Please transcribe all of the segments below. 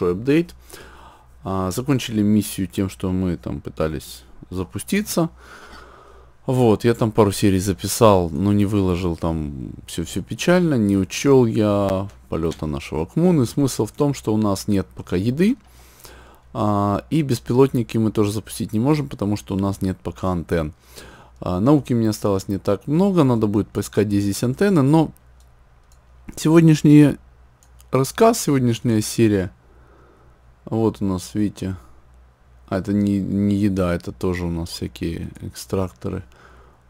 небольшой апдейт. А, закончили миссию тем, что мы там пытались запуститься. Вот, я там пару серий записал, но не выложил там все-все печально, не учел я полета нашего Акмуны. Смысл в том, что у нас нет пока еды, а, и беспилотники мы тоже запустить не можем, потому что у нас нет пока антенн. А, науки мне осталось не так много, надо будет поискать, где здесь антенны, но сегодняшний рассказ, сегодняшняя серия – вот у нас, видите, а это не, не еда, это тоже у нас всякие экстракторы.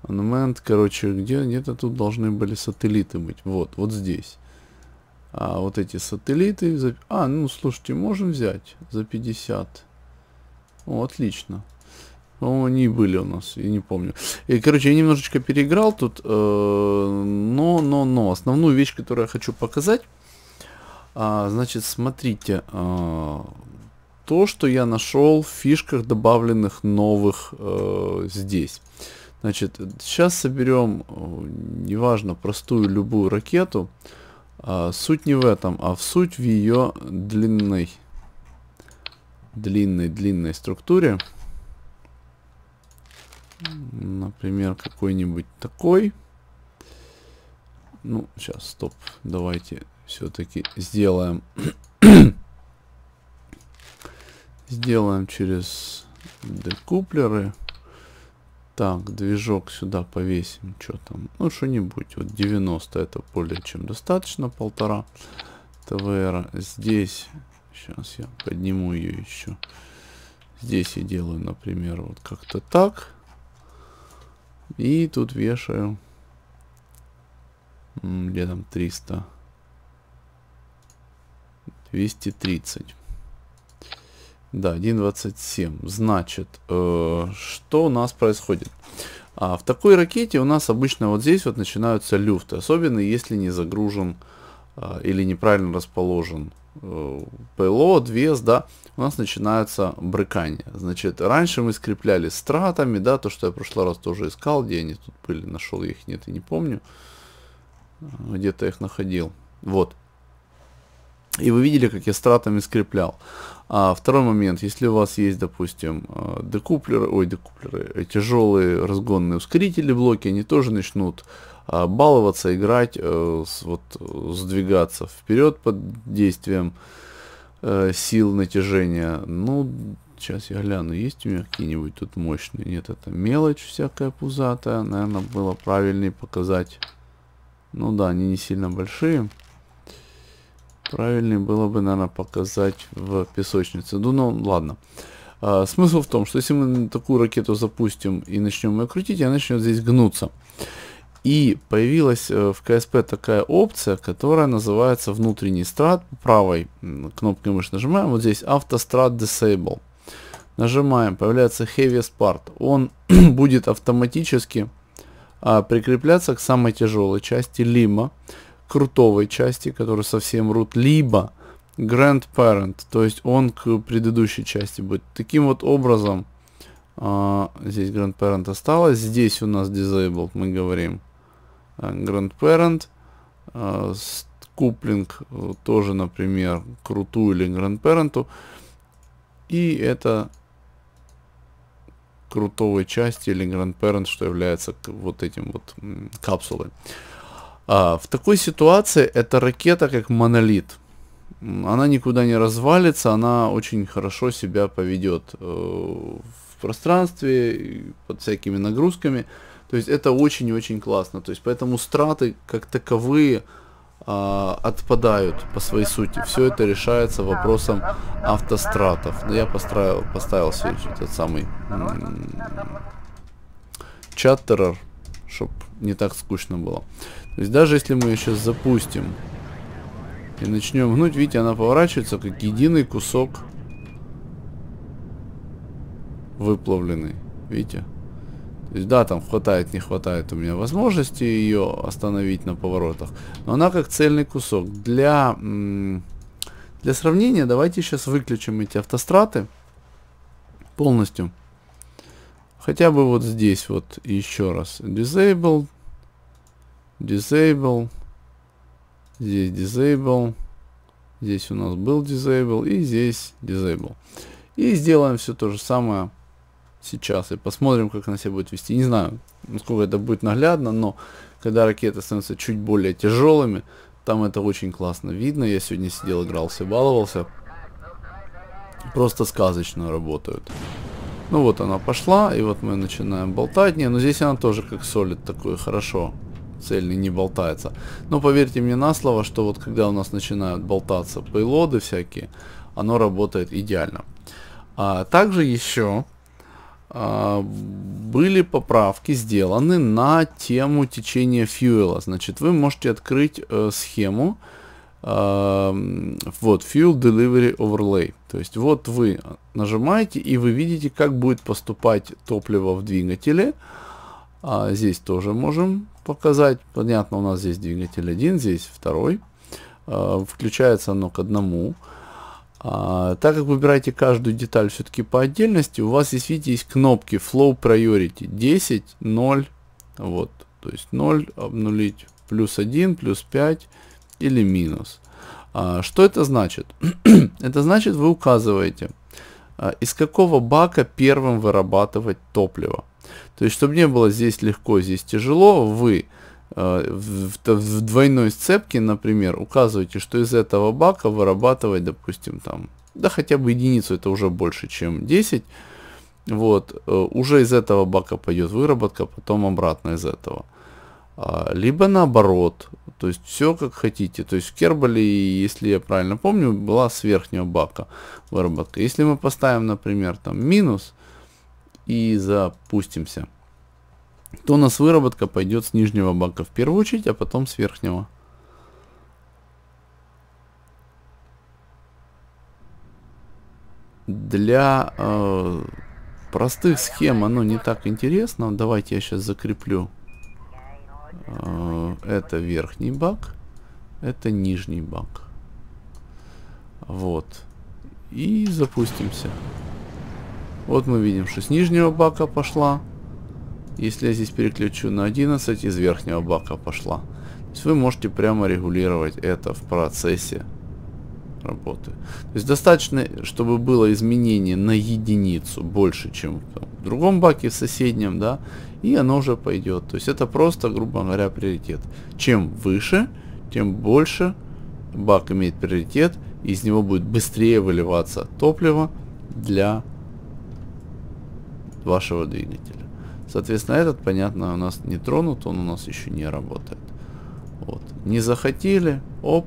Аномент, короче, где, где-то тут должны были сателлиты быть. Вот, вот здесь. А вот эти сателлиты... За... А, ну, слушайте, можем взять за 50. О, отлично. по они были у нас, я не помню. И, короче, я немножечко переиграл тут, Э, но, но, но. Основную вещь, которую я хочу показать, а, значит, смотрите, а, то, что я нашел в фишках, добавленных новых а, здесь. Значит, сейчас соберем, э, неважно, простую любую ракету. А, суть не в этом, а в суть в ее длинной, длинной, длинной структуре. Например, какой-нибудь такой. Ну, сейчас, стоп. Давайте все-таки сделаем. сделаем через декуплеры. Так, движок сюда повесим. Что там? Ну, что-нибудь. Вот 90 это более чем достаточно. Полтора ТВР. Здесь. Сейчас я подниму ее еще. Здесь я делаю, например, вот как-то так. И тут вешаю. Где там 300? 230. Да, 1.27. Значит, э, что у нас происходит? А, в такой ракете у нас обычно вот здесь вот начинаются люфты. Особенно если не загружен э, или неправильно расположен э, payload, вес, да. У нас начинаются брыкания. Значит, раньше мы скрепляли стратами, да, то, что я в прошлый раз тоже искал, где они тут были, нашел их, нет, и не помню. Э, где-то их находил. Вот. И вы видели, как я стратами скреплял. А второй момент, если у вас есть, допустим, э, декуплеры, ой, декуплеры, э, тяжелые разгонные ускорители блоки, они тоже начнут а, баловаться, играть, э, вот, сдвигаться вперед под действием сил натяжения. Ну, сейчас я гляну, есть у меня какие-нибудь тут мощные? Нет, это мелочь всякая пузатая. Наверное, было правильнее показать. Ну да, они не сильно большие. Правильнее было бы, наверное, показать в песочнице. Ну, ну ладно. А, смысл в том, что если мы такую ракету запустим и начнем ее крутить, она начнет здесь гнуться. И появилась э, в КСП такая опция, которая называется внутренний страт. Правой кнопкой мыши нажимаем, вот здесь автострат disable. Нажимаем, появляется heaviest part. Он будет автоматически а, прикрепляться к самой тяжелой части лима крутовой части, которая совсем рут, либо grandparent, то есть он к предыдущей части будет. Таким вот образом, а, здесь grandparent осталось, здесь у нас disabled, мы говорим а, grandparent, а, куплинг э, тоже, например, крутую или grandparent, и это крутовой части или grandparent, что является вот этим вот капсулой. А, в такой ситуации эта ракета как монолит. Она никуда не развалится, она очень хорошо себя поведет э, в пространстве, под всякими нагрузками. То есть это очень-очень классно. То есть поэтому страты как таковые а, отпадают по своей сути. Все это решается вопросом автостратов. Но ну, я поставил, поставил себе этот самый чаттерер, чтобы не так скучно было. То есть даже если мы ее сейчас запустим и начнем гнуть, видите, она поворачивается как единый кусок выплавленный. Видите? То есть, да, там хватает, не хватает у меня возможности ее остановить на поворотах. Но она как цельный кусок. Для, для сравнения давайте сейчас выключим эти автостраты полностью. Хотя бы вот здесь вот еще раз. Disable, disable, здесь disable, здесь у нас был disable и здесь disable. И сделаем все то же самое сейчас и посмотрим, как она себя будет вести. Не знаю, насколько это будет наглядно, но когда ракеты становятся чуть более тяжелыми, там это очень классно видно. Я сегодня сидел, игрался, баловался. Просто сказочно работают. Ну вот она пошла, и вот мы начинаем болтать. Не, но ну здесь она тоже как солит такой, хорошо цельный не болтается. Но поверьте мне на слово, что вот когда у нас начинают болтаться пейлоды всякие, оно работает идеально. А также еще а, были поправки сделаны на тему течения фьюэла. Значит, вы можете открыть э, схему, э, вот, Fuel Delivery Overlay. То есть вот вы нажимаете и вы видите, как будет поступать топливо в двигателе. Э, а здесь тоже можем показать. Понятно, у нас здесь двигатель один, здесь второй. А, включается оно к одному. А, так как выбираете каждую деталь все-таки по отдельности, у вас здесь, видите, есть кнопки Flow Priority 10, 0, вот, то есть 0, обнулить, плюс 1, плюс 5 или минус. А, что это значит? это значит, вы указываете, из какого бака первым вырабатывать топливо. То есть, чтобы не было здесь легко, здесь тяжело, вы э, в, двойной сцепке, например, указываете, что из этого бака вырабатывать, допустим, там, да хотя бы единицу, это уже больше, чем 10. Вот, э, уже из этого бака пойдет выработка, потом обратно из этого. А, либо наоборот, то есть все как хотите. То есть в Кербале, если я правильно помню, была с верхнего бака выработка. Если мы поставим, например, там минус, и запустимся, то у нас выработка пойдет с нижнего бака в первую очередь, а потом с верхнего. Для э, простых схем оно не так интересно. Давайте я сейчас закреплю э, это верхний бак, это нижний бак. Вот. И запустимся. Вот мы видим, что с нижнего бака пошла. Если я здесь переключу на 11, из верхнего бака пошла. То есть вы можете прямо регулировать это в процессе работы. То есть достаточно, чтобы было изменение на единицу больше, чем в другом баке, в соседнем, да, и оно уже пойдет. То есть это просто, грубо говоря, приоритет. Чем выше, тем больше бак имеет приоритет, и из него будет быстрее выливаться топливо для вашего двигателя. Соответственно, этот, понятно, у нас не тронут, он у нас еще не работает. Вот. Не захотели, оп,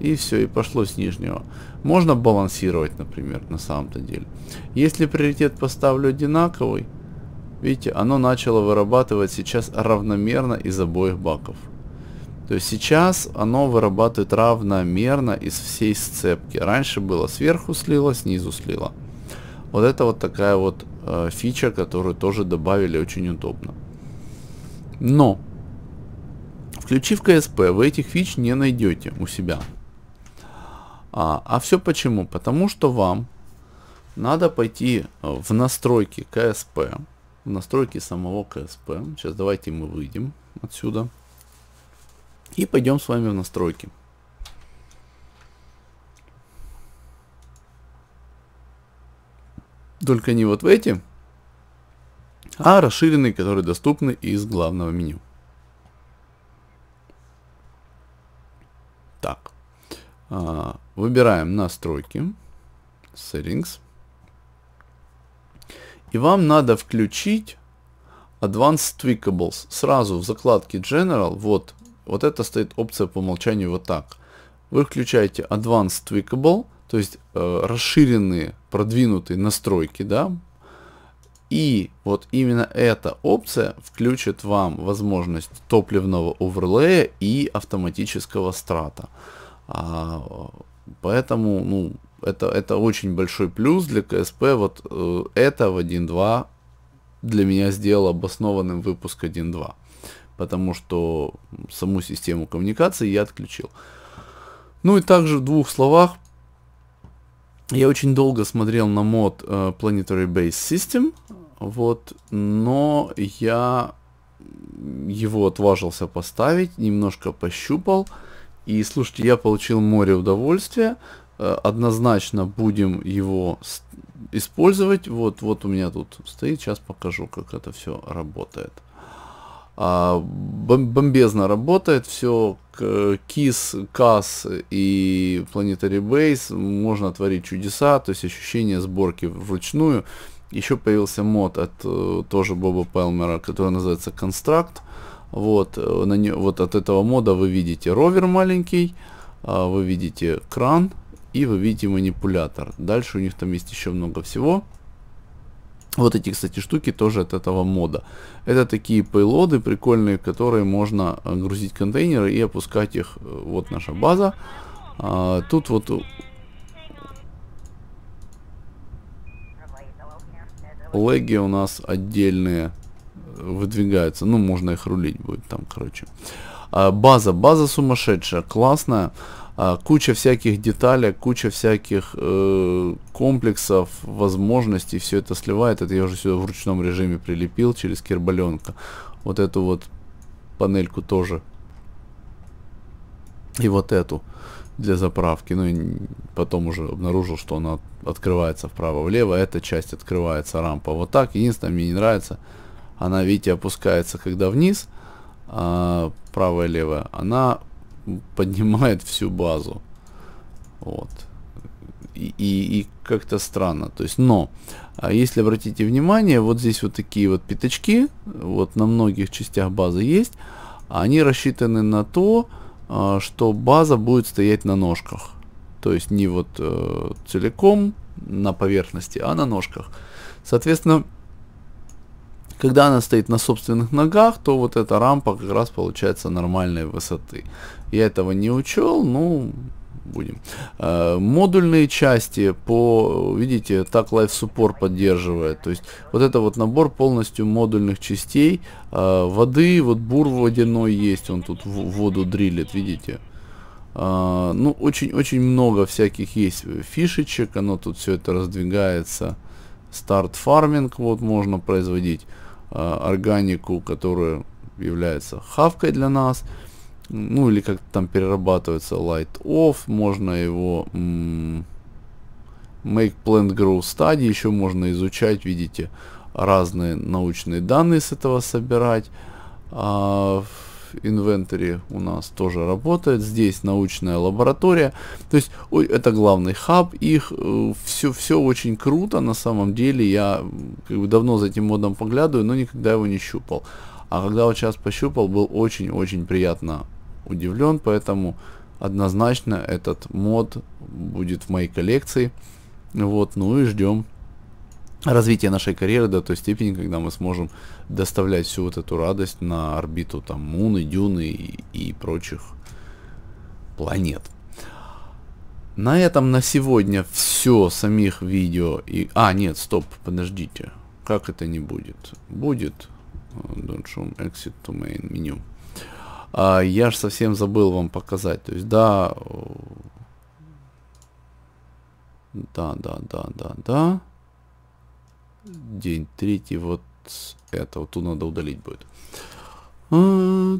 и все, и пошло с нижнего. Можно балансировать, например, на самом-то деле. Если приоритет поставлю одинаковый, видите, оно начало вырабатывать сейчас равномерно из обоих баков. То есть сейчас оно вырабатывает равномерно из всей сцепки. Раньше было сверху слило, снизу слило. Вот это вот такая вот э, фича, которую тоже добавили очень удобно. Но, включив КСП, вы этих фич не найдете у себя. А, а все почему? Потому что вам надо пойти э, в настройки КСП, в настройки самого КСП. Сейчас давайте мы выйдем отсюда. И пойдем с вами в настройки. только не вот в эти, а расширенные, которые доступны из главного меню. Так, а, выбираем настройки, settings, и вам надо включить Advanced Tweakables. сразу в закладке General, вот, вот это стоит опция по умолчанию вот так. Вы включаете Advanced Tweakable, то есть э, расширенные продвинутые настройки, да, и вот именно эта опция включит вам возможность топливного оверлея и автоматического страта. А, поэтому, ну, это, это очень большой плюс для КСП. Вот э, это в 1.2 для меня сделал обоснованным выпуск 1.2. Потому что саму систему коммуникации я отключил. Ну и также в двух словах я очень долго смотрел на мод э, Planetary Base System, вот, но я его отважился поставить, немножко пощупал, и слушайте, я получил море удовольствия, э, однозначно будем его использовать, вот, вот у меня тут стоит, сейчас покажу, как это все работает. А, бом бомбезно работает, все Кис, Кас э, и Planetary Base можно творить чудеса, то есть ощущение сборки вручную. Еще появился мод от э, тоже Боба Пелмера, который называется Construct. Вот, э, на не, вот от этого мода вы видите ровер маленький, а вы видите кран и вы видите манипулятор. Дальше у них там есть еще много всего. Вот эти, кстати, штуки тоже от этого мода. Это такие пейлоды прикольные, которые можно э, грузить контейнеры и опускать их. Э, вот наша база. А, тут вот... Леги у нас отдельные э, выдвигаются. Ну, можно их рулить будет там, короче. А, база. База сумасшедшая, классная. А, куча всяких деталей, куча всяких э, комплексов, возможностей, все это сливает. Это я уже сюда в ручном режиме прилепил через кербаленка. Вот эту вот панельку тоже. И вот эту для заправки. Ну и потом уже обнаружил, что она открывается вправо-влево. Эта часть открывается рампа вот так. Единственное, мне не нравится. Она, видите, опускается когда вниз, а правая-левая. Она поднимает всю базу. Вот. И, и, и как-то странно. То есть, но, а если обратите внимание, вот здесь вот такие вот пятачки, вот на многих частях базы есть, они рассчитаны на то, а, что база будет стоять на ножках. То есть не вот э, целиком на поверхности, а на ножках. Соответственно, когда она стоит на собственных ногах, то вот эта рампа как раз получается нормальной высоты. Я этого не учел, ну, будем. Э, модульные части по, видите, так Life Support поддерживает. То есть вот это вот набор полностью модульных частей. Э, воды, вот бур водяной есть, он тут воду дрилит, видите. Э, ну, очень-очень много всяких есть фишечек, оно тут все это раздвигается. Старт фарминг вот можно производить. Э, органику, которая является хавкой для нас, ну или как там перерабатывается light off, можно его make plant grow study, еще можно изучать, видите, разные научные данные с этого собирать. А, инвентаре у нас тоже работает. Здесь научная лаборатория. То есть ой, это главный хаб их. Все, э, все очень круто на самом деле. Я как бы давно за этим модом поглядываю, но никогда его не щупал. А когда вот сейчас пощупал, был очень-очень приятно удивлен. Поэтому однозначно этот мод будет в моей коллекции. Вот, ну и ждем развитие нашей карьеры до той степени, когда мы сможем доставлять всю вот эту радость на орбиту там Муны, Дюны и, и прочих планет. На этом на сегодня все самих видео и... А, нет, стоп, подождите. Как это не будет? Будет. Э, Don't show exit to main menu. А, я же совсем забыл вам показать. То есть, да... Да, да, да, да, да день третий, вот это. Вот тут надо удалить будет. А,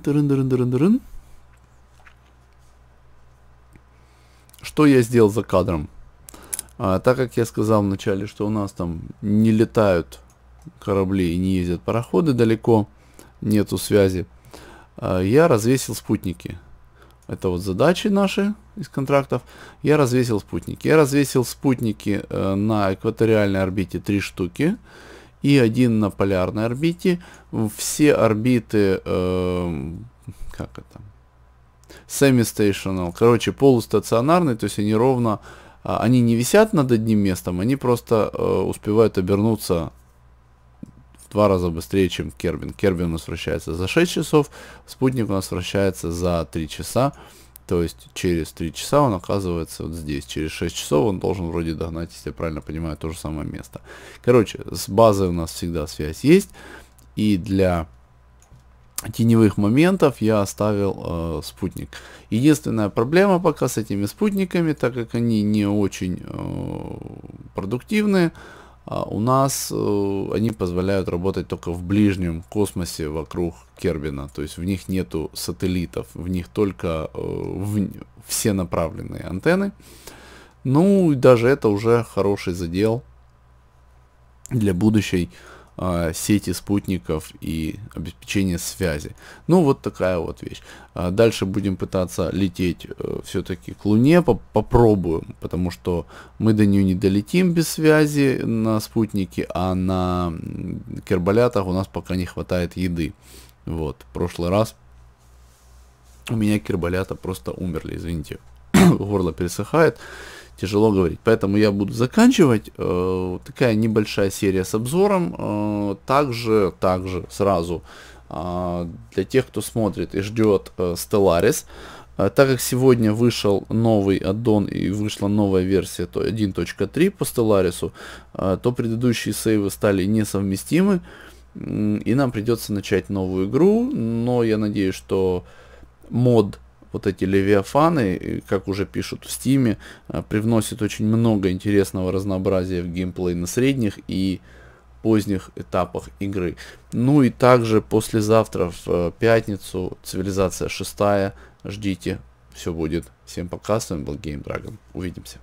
что я сделал за кадром? А, так как я сказал вначале, что у нас там не летают корабли и не ездят пароходы далеко, нету связи, а, я развесил спутники. Это вот задачи наши из контрактов, я развесил спутники. Я развесил спутники э, на экваториальной орбите три штуки и один на полярной орбите. Все орбиты, э, как это, semi-stational, короче, полустационарные, то есть они ровно, а, они не висят над одним местом, они просто э, успевают обернуться в два раза быстрее, чем Кербин. Кербин у нас вращается за 6 часов, спутник у нас вращается за 3 часа. То есть через 3 часа он оказывается вот здесь. Через 6 часов он должен вроде догнать, если я правильно понимаю, то же самое место. Короче, с базой у нас всегда связь есть. И для теневых моментов я оставил э, спутник. Единственная проблема пока с этими спутниками, так как они не очень э, продуктивные, а у нас э, они позволяют работать только в ближнем космосе вокруг Кербина, то есть в них нету сателлитов, в них только э, в, все направленные антенны. Ну, и даже это уже хороший задел для будущей а, сети спутников и обеспечения связи. Ну, вот такая вот вещь. А, дальше будем пытаться лететь э, все-таки к Луне, попробуем, потому что мы до нее не долетим без связи на спутнике, а на кербалятах у нас пока не хватает еды. Вот, в прошлый раз у меня Керболята просто умерли, извините, горло пересыхает тяжело говорить. Поэтому я буду заканчивать. Э, такая небольшая серия с обзором. Э, также, также сразу э, для тех, кто смотрит и ждет э, Stellaris. так как сегодня вышел новый аддон и вышла новая версия 1.3 по Stellaris, то предыдущие сейвы стали несовместимы. И нам придется начать новую игру, но я надеюсь, что мод вот эти левиафаны, как уже пишут в стиме, э, привносят очень много интересного разнообразия в геймплей на средних и поздних этапах игры. Ну и также послезавтра в э, пятницу цивилизация шестая. Ждите, все будет. Всем пока, с вами был Game Dragon. Увидимся.